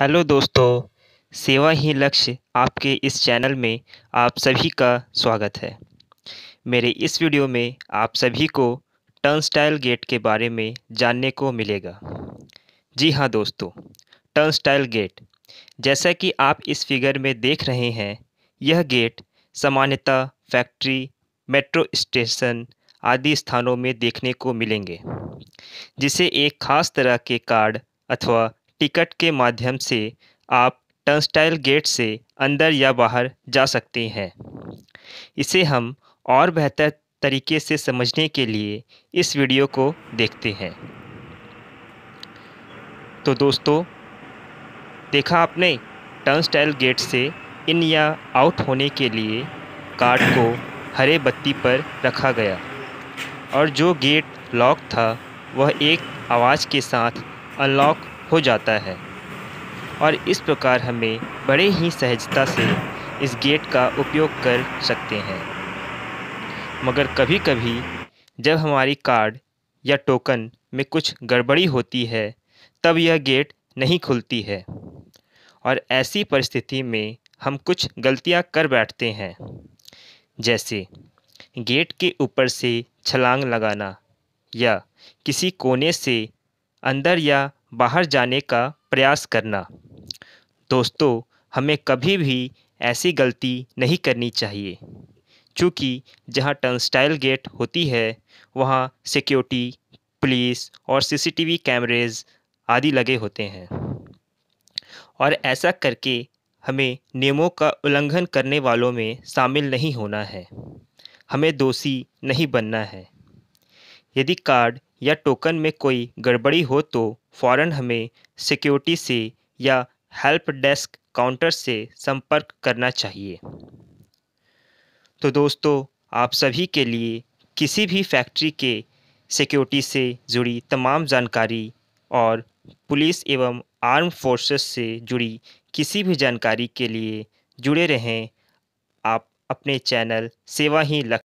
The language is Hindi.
हेलो दोस्तों सेवा ही लक्ष्य आपके इस चैनल में आप सभी का स्वागत है मेरे इस वीडियो में आप सभी को टर्न स्टाइल गेट के बारे में जानने को मिलेगा जी हाँ दोस्तों टर्न स्टाइल गेट जैसा कि आप इस फिगर में देख रहे हैं यह गेट सामान्यतः फैक्ट्री मेट्रो स्टेशन आदि स्थानों में देखने को मिलेंगे जिसे एक खास तरह के कार्ड अथवा टिकट के माध्यम से आप टर्नस्टाइल गेट से अंदर या बाहर जा सकते हैं इसे हम और बेहतर तरीके से समझने के लिए इस वीडियो को देखते हैं तो दोस्तों देखा आपने टर्नस्टाइल गेट से इन या आउट होने के लिए कार्ड को हरे बत्ती पर रखा गया और जो गेट लॉक था वह एक आवाज़ के साथ अनलॉक हो जाता है और इस प्रकार हमें बड़े ही सहजता से इस गेट का उपयोग कर सकते हैं मगर कभी कभी जब हमारी कार्ड या टोकन में कुछ गड़बड़ी होती है तब यह गेट नहीं खुलती है और ऐसी परिस्थिति में हम कुछ गलतियां कर बैठते हैं जैसे गेट के ऊपर से छलांग लगाना या किसी कोने से अंदर या बाहर जाने का प्रयास करना दोस्तों हमें कभी भी ऐसी गलती नहीं करनी चाहिए क्योंकि जहां टर्नस्टाइल गेट होती है वहां सिक्योरिटी पुलिस और सीसीटीवी कैमरेज आदि लगे होते हैं और ऐसा करके हमें नियमों का उल्लंघन करने वालों में शामिल नहीं होना है हमें दोषी नहीं बनना है यदि कार्ड या टोकन में कोई गड़बड़ी हो तो फौरन हमें सिक्योरिटी से या हेल्प डेस्क काउंटर से संपर्क करना चाहिए तो दोस्तों आप सभी के लिए किसी भी फैक्ट्री के सिक्योरिटी से जुड़ी तमाम जानकारी और पुलिस एवं आर्म फोर्सेस से जुड़ी किसी भी जानकारी के लिए जुड़े रहें आप अपने चैनल सेवा ही लक्ष्य